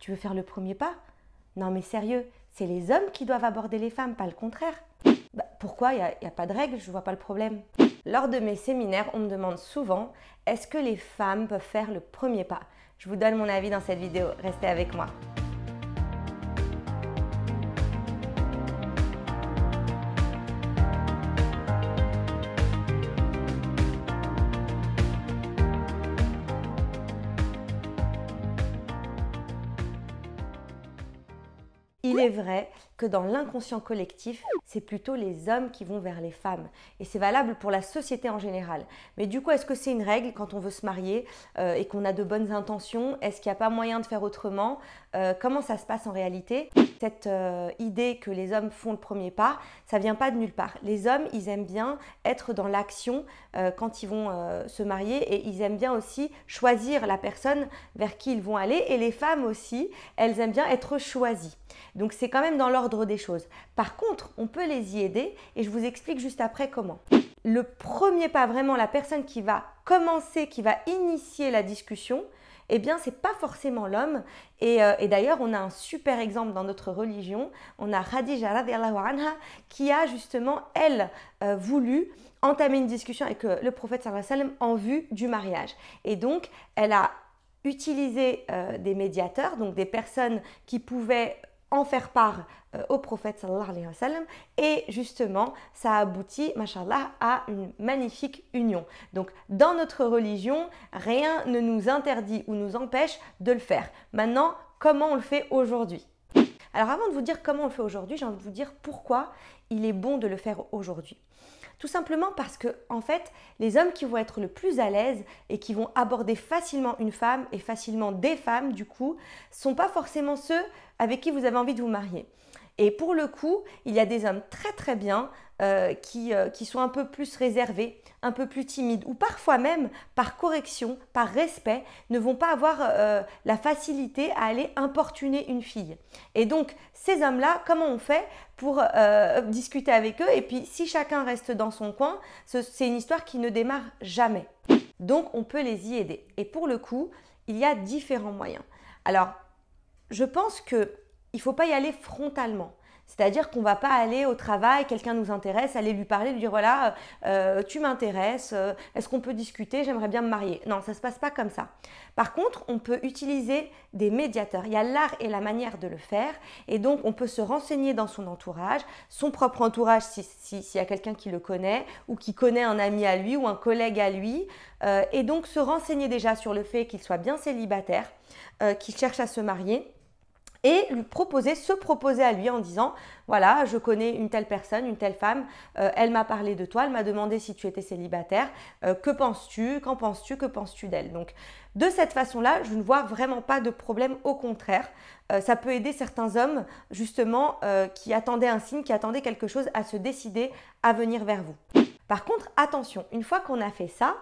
Tu veux faire le premier pas Non mais sérieux, c'est les hommes qui doivent aborder les femmes, pas le contraire. Bah, pourquoi Il n'y a, a, pas de règle, je vois pas le problème. Lors de mes séminaires, on me demande souvent est-ce que les femmes peuvent faire le premier pas Je vous donne mon avis dans cette vidéo, restez avec moi. Il est vrai que dans l'inconscient collectif, c'est plutôt les hommes qui vont vers les femmes. Et c'est valable pour la société en général. Mais du coup, est-ce que c'est une règle quand on veut se marier euh, et qu'on a de bonnes intentions Est-ce qu'il n'y a pas moyen de faire autrement euh, Comment ça se passe en réalité Cette euh, idée que les hommes font le premier pas, ça vient pas de nulle part. Les hommes, ils aiment bien être dans l'action quand ils vont se marier et ils aiment bien aussi choisir la personne vers qui ils vont aller. Et les femmes aussi, elles aiment bien être choisies. Donc c'est quand même dans l'ordre des choses. Par contre, on peut les y aider et je vous explique juste après comment. Le premier pas, vraiment la personne qui va commencer, qui va initier la discussion, eh bien, c'est pas forcément l'homme. Et, euh, d'ailleurs, on a un super exemple dans notre religion. On a Khadija anha qui a justement, elle, euh, voulu entamer une discussion avec euh, le prophète sallallahu alayhi wa sallam en vue du mariage. Et donc, elle a utilisé des médiateurs, donc des personnes qui pouvaient en faire part euh, au prophète sallallahu alayhi wa sallam et justement ça aboutit machallah à une magnifique union. Donc dans notre religion, rien ne nous interdit ou nous empêche de le faire. Maintenant, comment on le fait aujourd'hui alors avant de vous dire comment on le fait aujourd'hui, j'ai envie de vous dire pourquoi il est bon de le faire aujourd'hui. Tout simplement parce que, en fait, les hommes qui vont être le plus à l'aise et qui vont aborder facilement une femme et facilement des femmes, du coup, ne sont pas forcément ceux avec qui vous avez envie de vous marier. Et pour le coup, il y a des hommes très très bien euh, euh, qui, sont un peu plus réservés, un peu plus timides, ou parfois même par correction, par respect, ne vont pas avoir euh, la facilité à aller importuner une fille. Et donc, ces hommes-là, comment on fait pour discuter avec eux Et puis, si chacun reste dans son coin, c'est une histoire qui ne démarre jamais. Donc, on peut les y aider. Et pour le coup, il y a différents moyens. Alors, je pense que il faut pas y aller frontalement. C'est-à-dire qu'on va pas aller au travail, quelqu'un nous intéresse, aller lui parler, lui dire voilà, euh, tu m'intéresses, euh, est-ce qu'on peut discuter, j'aimerais bien me marier. Non, ça se passe pas comme ça. Par contre, on peut utiliser des médiateurs. Il y a l'art et la manière de le faire, et donc on peut se renseigner dans son entourage, son propre entourage s'il y a quelqu'un qui le connaît ou qui connaît un ami à lui ou un collègue à lui, euh, et donc se renseigner déjà sur le fait qu'il soit bien célibataire, qu'il cherche à se marier et lui proposer, se proposer à lui en disant, voilà, je connais une telle personne, une telle femme, euh, elle m'a parlé de toi, elle m'a demandé si tu étais célibataire, euh, que penses-tu, qu'en penses-tu, que penses-tu d'elle. Donc de cette façon-là, je ne vois vraiment pas de problème, au contraire, euh, ça peut aider certains hommes justement qui attendaient un signe, qui attendaient quelque chose à se décider à venir vers vous. Par contre, attention, une fois qu'on a fait ça,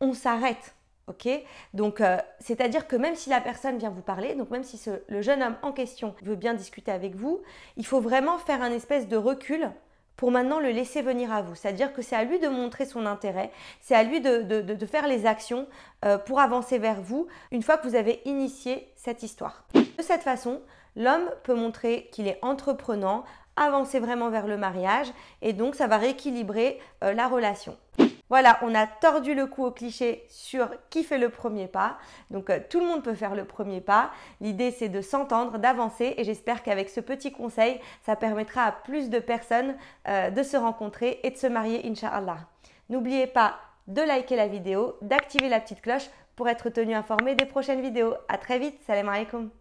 on s'arrête Ok Donc, euh, c'est-à-dire que même si la personne vient vous parler, donc même si le jeune homme en question veut bien discuter avec vous, il faut vraiment faire un espèce de recul pour maintenant le laisser venir à vous. C'est-à-dire que c'est à lui de montrer son intérêt, c'est à lui de, faire les actions euh, pour avancer vers vous une fois que vous avez initié cette histoire. De cette façon, l'homme peut montrer qu'il est entreprenant, avancer vraiment vers le mariage et donc ça va rééquilibrer euh, la relation. Voilà, on a tordu le coup au cliché sur qui fait le premier pas. Donc euh, tout le monde peut faire le premier pas. L'idée c'est de s'entendre, d'avancer et j'espère qu'avec ce petit conseil, ça permettra à plus de personnes euh, de se rencontrer et de se marier, Inch'Allah. N'oubliez pas de liker la vidéo, d'activer la petite cloche pour être tenu informé des prochaines vidéos. À très vite, salam alaikum